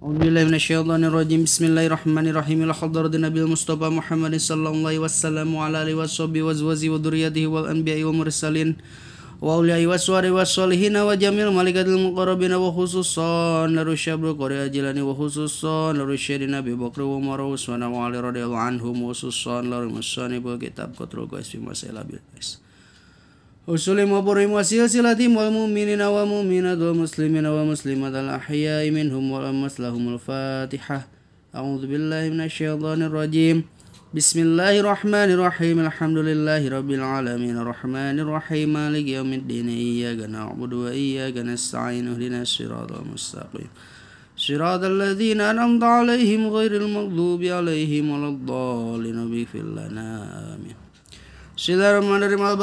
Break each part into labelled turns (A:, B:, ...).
A: أعوذ بالله من الشيطان الرجيم بسم الله الرحمن الرحيم إلى حضرة النبي المصطفى محمد صلى الله عليه وسلم وعلى آله وصحبه وزوجه وذريته والأنبياء والمرسلين وأولياء وسوار والصالحين وجميع الملائكة المقربين وخصوصا لرشاب القرية جلاني وخصوصا لرشيدنا أبي بكر وعمر وعثمان وعلي رضي الله عنهم وخصوصا لرمسان بكتاب كتر قيس في مسائل أبي القيس وسلم وبرهم وسلسلة والمؤمنين والمؤمنات والمسلمين والمسلمات الأحياء منهم والأمس لهم الفاتحة أعوذ بالله من الشيطان الرجيم بسم الله الرحمن الرحيم الحمد لله رب العالمين الرحمن الرحيم مالك يوم الدين إياك نعبد وإياك نستعين اهدنا الصراط المستقيم صراط الذين أنعمت عليهم غير المغضوب عليهم ولا الضالين واغفر لنا آمين menerima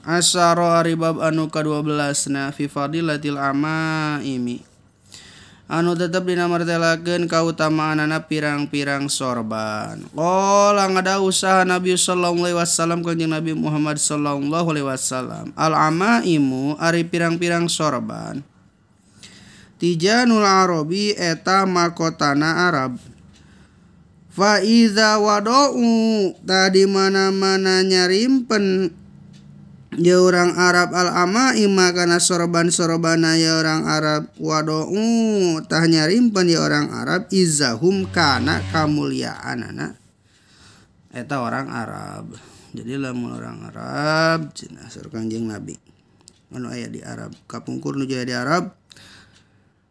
A: asharibab anuka12 nafifar anu tetap di telagen kau utamaan pirang-pirarang sorbanlang ada usaha Nabi Shalllong lewat salalam kunjing Nabi Muhammad Shallallahu Wasallam allama imu Aririf pirang-pirang sorban tija nula Rob eta mako tanana Arabnya I wado tadi mana-mana nyarimen ya orang Arab al-lama I makan soroban soroban ya orang Arab wadotahnyarimen di orang Arab izahumkana kamuliaanta orang Arab jadilah orang Arab C surkanjing nabi mana ayah di Arab kapungkurno jadi di Arab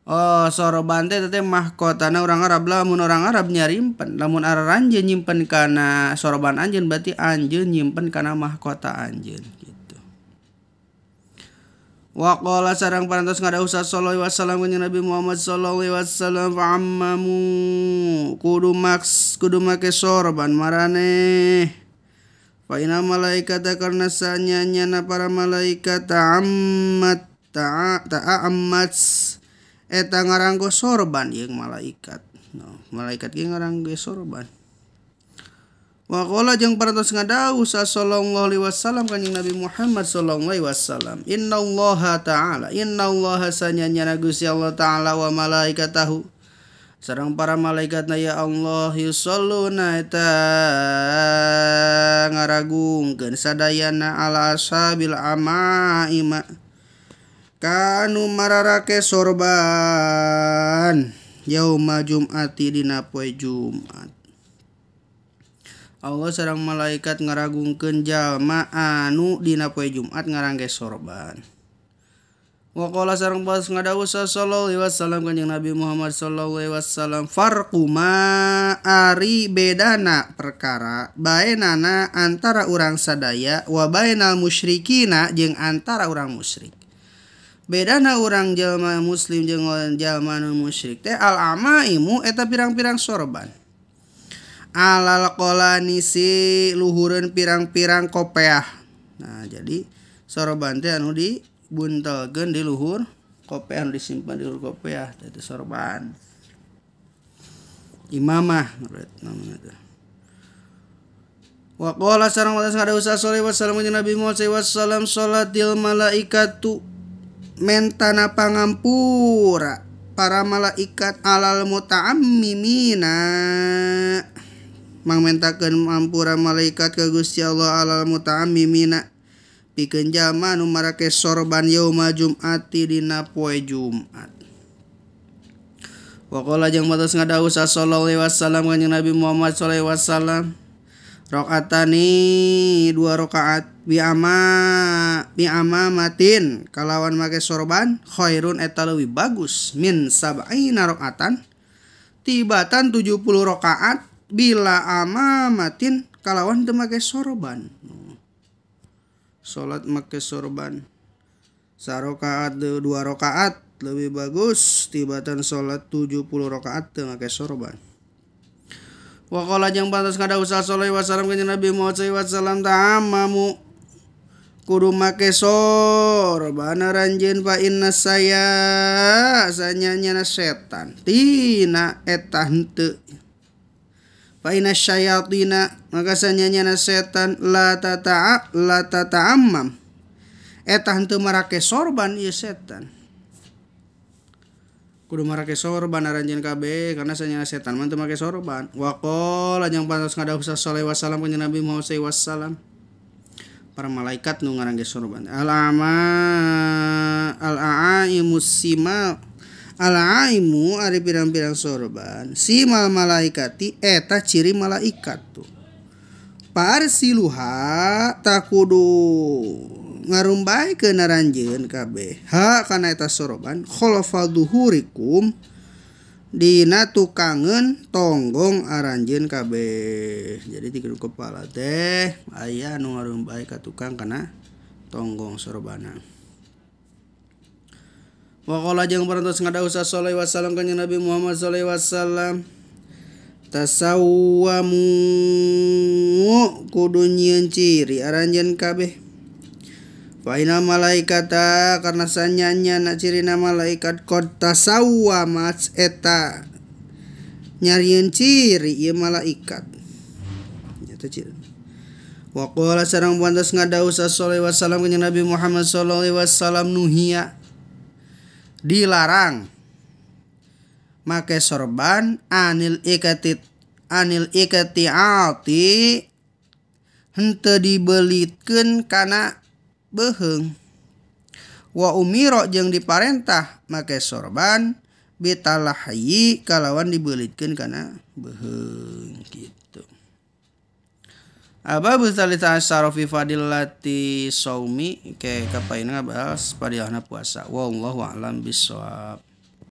A: Oh, soro bante tete mahkota na orang Arab lah, lamun orang Arab nyarimpen lamun aran anjeun nyimpen kana soroban anjen berarti anjen nyimpen kana mahkota anjen gitu. Wakola sarang parantos usah solo iwas wasallam Nabi Muhammad solo iwas salam fa kudu maks kudu make sorban marane Faina malaikat karena sanyanya para malaikat ta'ammat ta ta ang ngaranggo sorban yang malaikat malaikat yang ngarang sorban wa yang Shall wasallam Nabi Muhammad Shallai Wasallam Innaallah ta'ala inna hasnya na Allah ta'ala malaikat tahu seorangrang para malaikat na ya Allah ngaragung na Allahabil ama kanu mararake sorban yauma jumati dina poe jumat Allah sarang malaikat ngaragungkeun jalma anu dina poe jumat ngarangge sorban Wakola sarang pas ngadawu sallallahu alaihi wasallam kanjeng Nabi Muhammad sallallahu alaihi wasallam farquma ari bedana perkara baenana antara urang sadaya wa baenal musyrikina jeung antara urang musyrik beda na orang jama muslim jengon jalma musyrik teh al amaimu eta pirang-pirang sorban alal si luhuren pirang-pirang kopeah nah jadi sorban teh anu di gen di luhur kopeah anu disimpan di luhur kopeah jadi sorban imamah namanya teh Wa qala sareng wa sallam Nabi Muhammad sallallahu alaihi wasallam salatil malaikatu mentana pangampura para malaikat alal mimina mangmentakan ampura malaikat ke Gusti Allah alal mimina pikeun jama nu marake sorban yauma jumati dina poe Jumat Wakola jeung matos ngadaus sallallahu alaihi wasallam kanjeng Nabi Muhammad sallallahu alaihi wasallam rakaatani dua rakaat biama biama matin kalawan make sorban khairun eta lebih bagus min sabai narokatan tibatan 70 rokaat bila ama matin kalawan teu make sorban salat make sorban sarokaat dua rokaat lebih bagus tibatan salat 70 rokaat teu make sorban Wakola yang pantas kada usah soleh wasalam kenyang Nabi Muhammad SAW ta'amamu kudu make sor, ranjen fa inna saya sanyanya na setan tina eta henteu fa inna syayatina maka sanyanya na setan la tata la tata amam eta henteu marake sorban ieu setan kudu marake sorban aranjeun kabe karena sanyana setan mah teu make sorban waqol yang pantas ngadahuh sallallahu alaihi wasallam ka Nabi Muhammad sallallahu alaihi wasallam para malaikat nu ngaran sorban alama al-aimus simal alaimu ari pirang-pirang sorban simal malaikati eta ciri malaikat tuh parsiluha takudu ngarumbai ke naranjen kabeh ha kana eta soroban khalafa duhurikum Dina tukangen tonggong aranjin KB jadi tiga kepala teh ayah nu baik ke tukang karena tonggong sorbana wakola jeng parantos ngada usah saleh wasallam kanjeng Nabi Muhammad saleh wasallam tasawwamu kudu ciri aranjin kabeh Fainal malaikata karena sanyanya nak ciri nama malaikat kota sawa mas eta nyariin ciri ia malaikat. Nyata ciri. Wakola sarang ngada usah sallallahu wassalam kenyang Nabi Muhammad sallallahu wassalam nuhia dilarang make sorban anil ikatit anil ikati alti hente dibelitkan karena beheng wa umiro jeung diparentah make sorban bitalahi kalawan dibelitkan karena beheng gitu Aba busalita asyarofi fadilati saumi ke kapain ngabahas padilahna puasa. Wallahu a'lam bisawab.